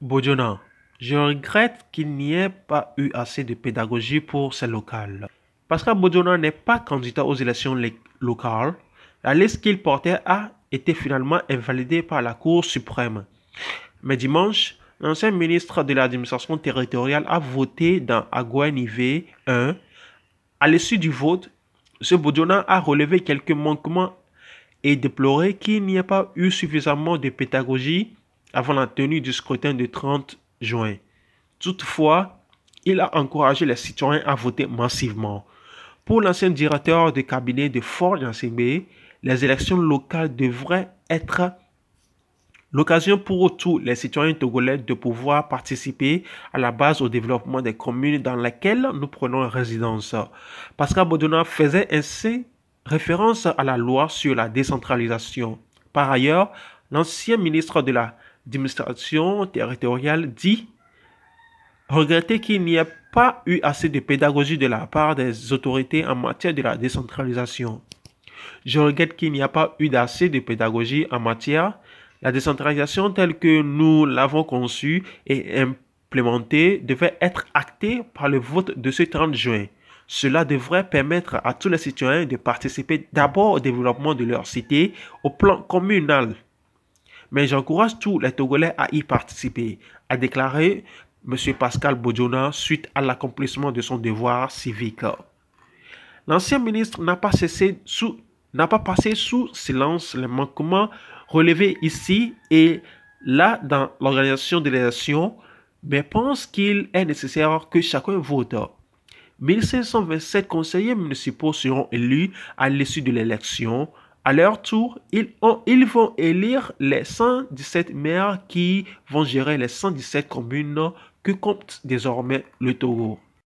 Bojona, je regrette qu'il n'y ait pas eu assez de pédagogie pour ces locales. que Bojona n'est pas candidat aux élections locales. La liste qu'il portait a été finalement invalidée par la Cour suprême. Mais dimanche, l'ancien ministre de l'administration territoriale a voté dans IV 1. À l'issue du vote, ce Bojona a relevé quelques manquements et déploré qu'il n'y ait pas eu suffisamment de pédagogie avant la tenue du scrutin du 30 juin. Toutefois, il a encouragé les citoyens à voter massivement. Pour l'ancien directeur de cabinet de Ford Jansingbe, les élections locales devraient être l'occasion pour tous les citoyens togolais de pouvoir participer à la base au développement des communes dans lesquelles nous prenons résidence. Pascal Bodona faisait ainsi référence à la loi sur la décentralisation. Par ailleurs, l'ancien ministre de la d'administration territoriale dit regretter qu'il n'y ait pas eu assez de pédagogie de la part des autorités en matière de la décentralisation. Je regrette qu'il n'y ait pas eu d'assez de pédagogie en matière la décentralisation telle que nous l'avons conçue et implémentée devait être actée par le vote de ce 30 juin. Cela devrait permettre à tous les citoyens de participer d'abord au développement de leur cité au plan communal mais j'encourage tous les Togolais à y participer, a déclaré M. Pascal Bodjona suite à l'accomplissement de son devoir civique. L'ancien ministre n'a pas, n'a pas passé sous silence les manquements relevés ici et là dans l'organisation de l'élection, mais pense qu'il est nécessaire que chacun vote. 1527 conseillers municipaux seront élus à l'issue de l'élection, à leur tour, ils, vont élire les 117 maires qui vont gérer les 117 communes que compte désormais le Togo.